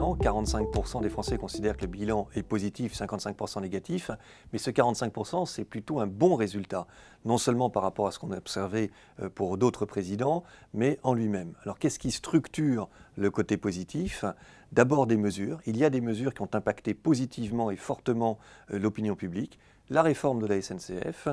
45% des Français considèrent que le bilan est positif, 55% négatif. Mais ce 45%, c'est plutôt un bon résultat, non seulement par rapport à ce qu'on a observé euh, pour d'autres présidents, mais en lui-même. Alors qu'est-ce qui structure le côté positif D'abord des mesures. Il y a des mesures qui ont impacté positivement et fortement euh, l'opinion publique la réforme de la SNCF,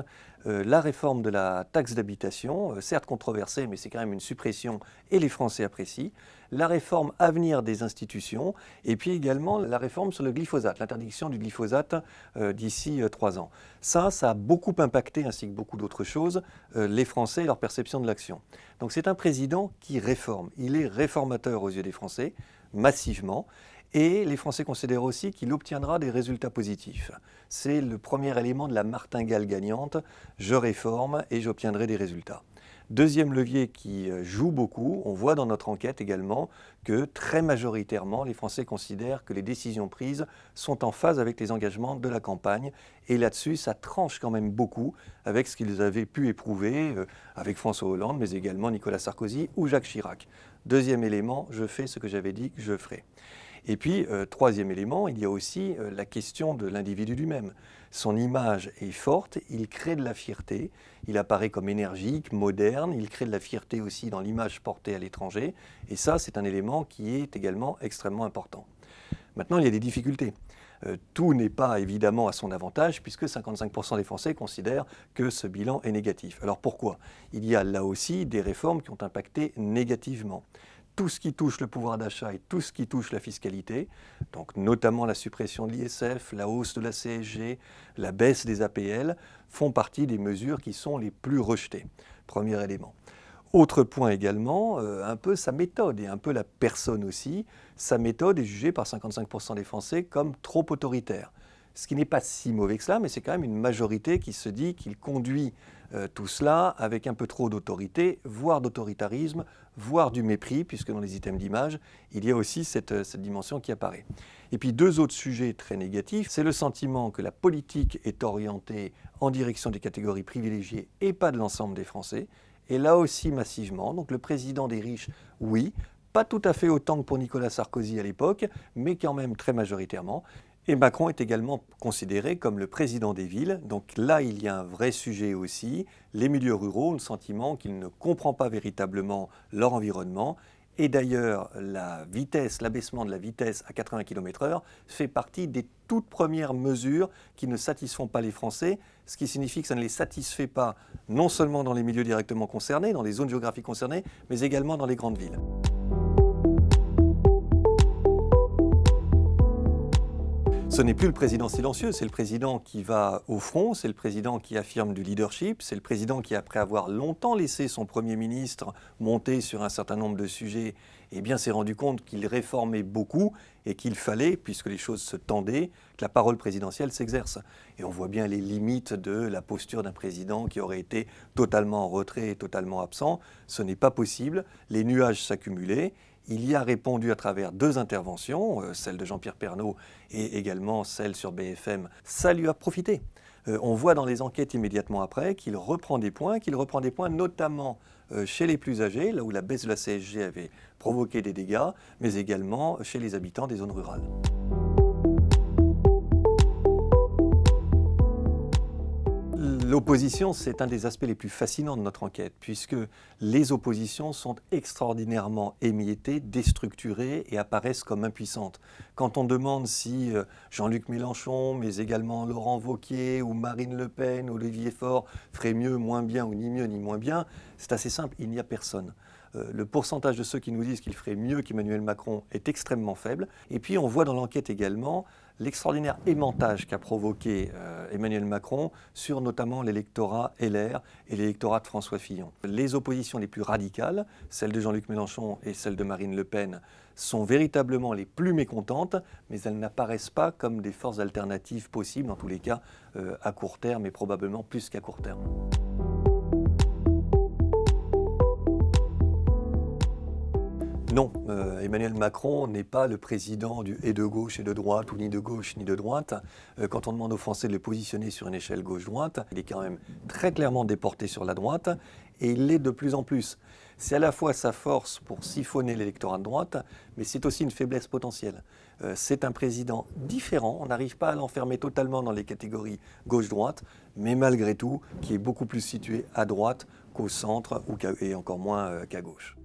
euh, la réforme de la taxe d'habitation, euh, certes controversée, mais c'est quand même une suppression et les Français apprécient, la réforme à venir des institutions, et puis également la réforme sur le glyphosate, l'interdiction du glyphosate euh, d'ici trois ans. Ça, ça a beaucoup impacté, ainsi que beaucoup d'autres choses, les Français et leur perception de l'action. Donc c'est un président qui réforme, il est réformateur aux yeux des Français, massivement, et les Français considèrent aussi qu'il obtiendra des résultats positifs. C'est le premier élément de la martingale gagnante. Je réforme et j'obtiendrai des résultats. Deuxième levier qui euh, joue beaucoup, on voit dans notre enquête également que très majoritairement, les Français considèrent que les décisions prises sont en phase avec les engagements de la campagne. Et là-dessus, ça tranche quand même beaucoup avec ce qu'ils avaient pu éprouver euh, avec François Hollande, mais également Nicolas Sarkozy ou Jacques Chirac. Deuxième élément, je fais ce que j'avais dit que je ferai. Et puis, euh, troisième élément, il y a aussi euh, la question de l'individu lui-même. Son image est forte, il crée de la fierté, il apparaît comme énergique, moderne, il crée de la fierté aussi dans l'image portée à l'étranger, et ça, c'est un élément qui est également extrêmement important. Maintenant, il y a des difficultés. Euh, tout n'est pas évidemment à son avantage puisque 55% des Français considèrent que ce bilan est négatif. Alors pourquoi Il y a là aussi des réformes qui ont impacté négativement tout ce qui touche le pouvoir d'achat et tout ce qui touche la fiscalité, donc notamment la suppression de l'ISF, la hausse de la CSG, la baisse des APL, font partie des mesures qui sont les plus rejetées. Premier élément. Autre point également, euh, un peu sa méthode et un peu la personne aussi. Sa méthode est jugée par 55% des Français comme trop autoritaire ce qui n'est pas si mauvais que cela, mais c'est quand même une majorité qui se dit qu'il conduit euh, tout cela avec un peu trop d'autorité, voire d'autoritarisme, voire du mépris, puisque dans les items d'image, il y a aussi euh, cette, dimension qui apparaît. Et puis deux autres sujets très négatifs, c'est le sentiment que la politique est orientée en direction des catégories privilégiées et pas de l'ensemble des Français, et là aussi massivement, donc le président des riches, oui, pas tout à fait autant que pour Nicolas Sarkozy à l'époque, mais quand même très majoritairement. Et Macron est également considéré comme le président des villes. Donc là, il y a un vrai sujet aussi. Les milieux ruraux ont le sentiment qu'il ne comprend pas véritablement leur environnement. Et d'ailleurs, la vitesse, l'abaissement de la vitesse à 80 km/h fait partie des toutes premières mesures qui ne satisfont pas les Français, ce qui signifie que ça ne les satisfait pas non seulement dans les milieux directement concernés, dans les zones géographiques concernées, mais également dans les grandes villes. ce n'est plus le président silencieux, c'est le président qui va au front, c'est le président qui affirme du leadership, c'est le président qui, après avoir longtemps laissé son Premier ministre monter sur un certain nombre de sujets, eh bien s'est rendu compte qu'il réformait beaucoup et qu'il fallait, puisque les choses se tendaient, que la parole présidentielle s'exerce. Et on voit bien les limites de la posture d'un président qui aurait été totalement en retrait et totalement absent. Ce n'est pas possible. Les nuages s'accumulaient il y a répondu à travers deux interventions, euh, celle de Jean-Pierre Pernaud et également celle sur BFM. Ça lui a profité. Euh, on voit dans les enquêtes immédiatement après qu'il reprend des points, qu'il reprend des points notamment euh, chez les plus âgés, là où la baisse de la CSG avait provoqué des dégâts, mais également chez les habitants des zones rurales. L'opposition, c'est un des aspects les plus fascinants de notre enquête, puisque les oppositions sont extraordinairement émiettées, déstructurées et apparaissent comme impuissantes. Quand on demande si euh, Jean-Luc Mélenchon, mais également Laurent Vauquier ou Marine Le Pen, Olivier Faure ferait mieux, moins bien ou ni mieux ni moins bien, c'est assez simple, il n'y a personne. Euh, le pourcentage de ceux qui nous disent qu'il ferait mieux qu'Emmanuel Macron est extrêmement faible. Et puis on voit dans l'enquête également l'extraordinaire aimantage qu'a provoqué euh, Emmanuel Macron sur notamment l'électorat LR et l'électorat de François Fillon. Les oppositions les plus radicales, celles de Jean-Luc Mélenchon et celles de Marine Le Pen, sont véritablement les plus mécontentes, mais elles n'apparaissent pas comme des forces alternatives possibles, en tous les cas euh, à court terme et probablement plus qu'à court terme. Non, euh, Emmanuel Macron n'est pas le président du et de gauche et de droite, ou ni de gauche ni de droite. Euh, quand on demande aux Français de le positionner sur une échelle gauche-droite, il est quand même très clairement déporté sur la droite, et il l'est de plus en plus. C'est à la fois sa force pour siphonner l'électorat de droite, mais c'est aussi une faiblesse potentielle. Euh, c'est un président différent, on n'arrive pas à l'enfermer totalement dans les catégories gauche-droite, mais malgré tout, qui est beaucoup plus situé à droite qu'au centre ou et encore moins qu'à gauche.